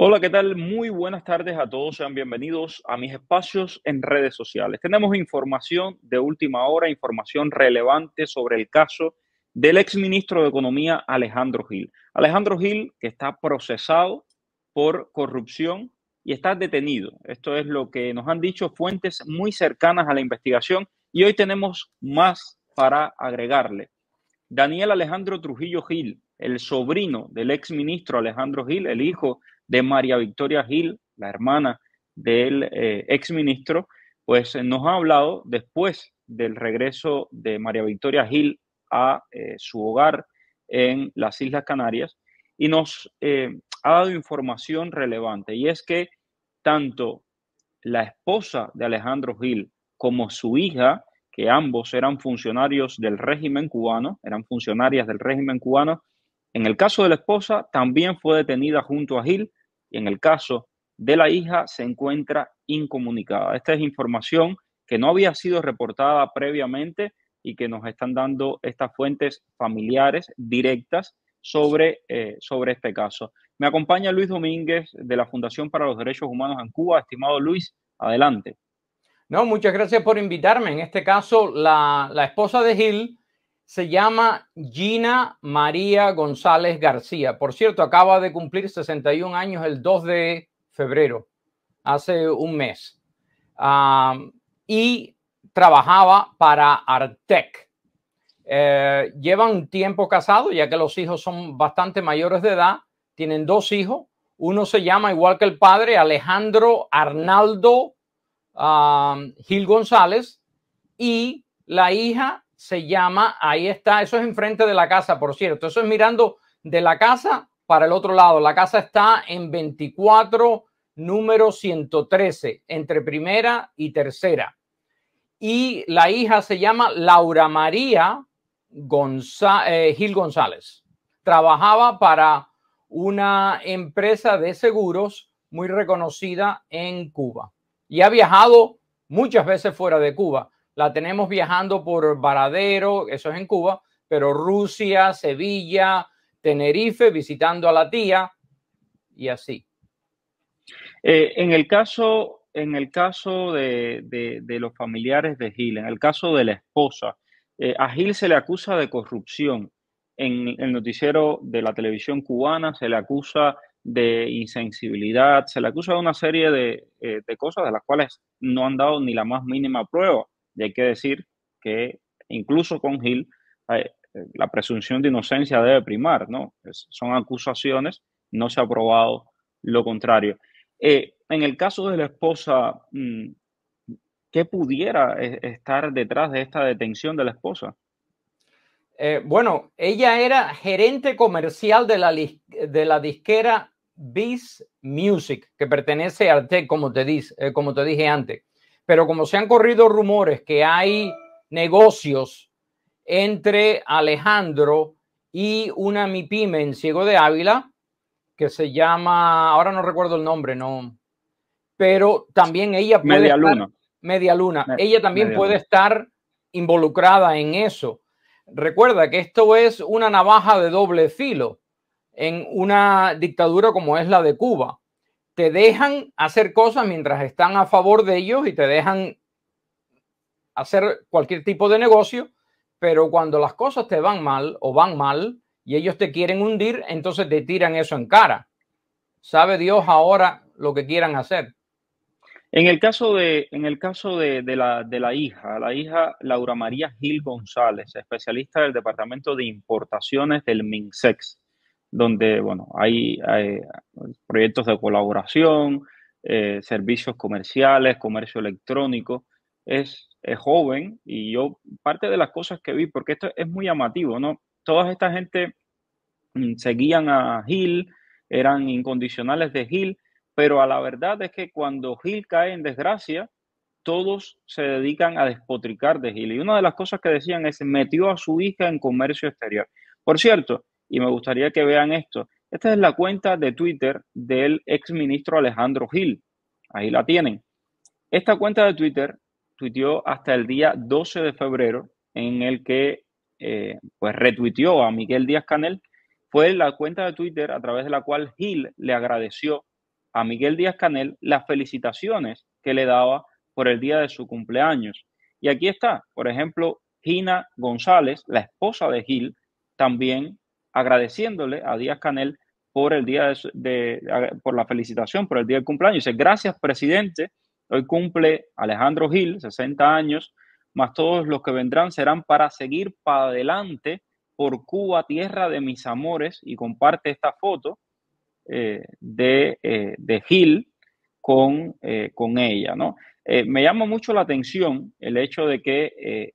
Hola, ¿qué tal? Muy buenas tardes a todos. Sean bienvenidos a mis espacios en redes sociales. Tenemos información de última hora, información relevante sobre el caso del exministro de Economía Alejandro Gil. Alejandro Gil, que está procesado por corrupción y está detenido. Esto es lo que nos han dicho fuentes muy cercanas a la investigación y hoy tenemos más para agregarle. Daniel Alejandro Trujillo Gil, el sobrino del exministro Alejandro Gil, el hijo de María Victoria Gil, la hermana del eh, ex exministro, pues eh, nos ha hablado después del regreso de María Victoria Gil a eh, su hogar en las Islas Canarias y nos ha dado información relevante y es que tanto la esposa de Alejandro Gil como su hija que ambos eran funcionarios del régimen cubano, eran funcionarias del régimen cubano. En el caso de la esposa, también fue detenida junto a Gil y en el caso de la hija se encuentra incomunicada. Esta es información que no había sido reportada previamente y que nos están dando estas fuentes familiares directas sobre, eh, sobre este caso. Me acompaña Luis Domínguez de la Fundación para los Derechos Humanos en Cuba. Estimado Luis, adelante. No, muchas gracias por invitarme. En este caso, la, esposa de Gil se llama Gina María González García. Por cierto, acaba de cumplir 61 años el 2 de febrero, hace un mes. Ah, y trabajaba para Artec. Eh, Lleva un tiempo casado, ya que los hijos son bastante mayores de edad. Tienen dos hijos. Uno se llama, igual que el padre, Alejandro Arnaldo Um, Gil González y la hija se llama, ahí está, eso es enfrente de la casa, por cierto, eso es mirando de la casa para el otro lado. La casa está en 24, número 113, entre primera y tercera. Y la hija se llama Laura María eh, Gil González. Trabajaba para una empresa de seguros muy reconocida en Cuba y ha viajado muchas veces fuera de Cuba. La tenemos viajando por Varadero, eso es en Cuba, pero Rusia, Sevilla, Tenerife, visitando a la tía y así. Eh, en el caso, en el caso de, los familiares de Gil, en el caso de la esposa, eh, a Gil se le acusa de corrupción. En el noticiero de la televisión cubana se le acusa de insensibilidad, se le acusa de una serie eh, de, cosas de las cuales no han dado ni la más mínima prueba. Y hay que decir que incluso con Gil, eh, la presunción de inocencia debe primar, ¿no? son acusaciones, no se ha probado lo contrario. Eh, en el caso de la esposa, mm, ¿qué pudiera e, estar detrás de esta detención de la esposa? bueno, ella era gerente comercial de la, de la disquera Beats Music, que pertenece al TEC, como te, eh, como te dije antes. Pero como se han corrido rumores que hay negocios entre Alejandro y una Mipime en Ciego de Ávila, que se llama, ahora no recuerdo el nombre, no, pero también ella puede Media Luna. Media Luna. ella también puede estar involucrada en eso. Recuerda que esto es una navaja de doble filo en una dictadura como es la de Cuba. Te dejan hacer cosas mientras están a favor de ellos y te dejan hacer cualquier tipo de negocio, pero cuando las cosas te van mal o van mal y ellos te quieren hundir, entonces te tiran eso en cara. Sabe Dios ahora lo que quieran hacer. En el caso de, en el caso de, la, de, la, hija, la hija Laura María Gil González, especialista del Departamento de Importaciones del MINSEX, donde bueno, hay, proyectos de colaboración, eh, servicios comerciales, comercio electrónico. Es, joven y yo parte de las cosas que vi, porque esto es muy llamativo, ¿no? Toda esta gente mm, seguían a Gil, eran incondicionales de Gil, pero a la verdad es que cuando Gil cae en desgracia, todos se dedican a despotricar de Gil. Y una de las cosas que decían es, metió a su hija en comercio exterior. Por cierto, y me gustaría que vean esto. Esta es la cuenta de Twitter del exministro Alejandro Gil. Ahí la tienen. Esta cuenta de Twitter tuiteó hasta el día 12 de febrero, en el que eh, pues retuiteó a Miguel Díaz Canel. Fue la cuenta de Twitter a través de la cual Gil le agradeció a Miguel Díaz Canel las felicitaciones que le daba por el día de su cumpleaños. Y aquí está, por ejemplo, Gina González, la esposa de Gil, también agradeciéndole a Díaz Canel por el día de, por la felicitación por el día del cumpleaños. Dice, gracias, presidente. Hoy cumple Alejandro Gil, 60 años, más todos los que vendrán serán para seguir para adelante por Cuba, tierra de mis amores, y comparte esta foto eh, eh, de, Gil con, eh, con ella. ¿no? me llama mucho la atención el hecho de que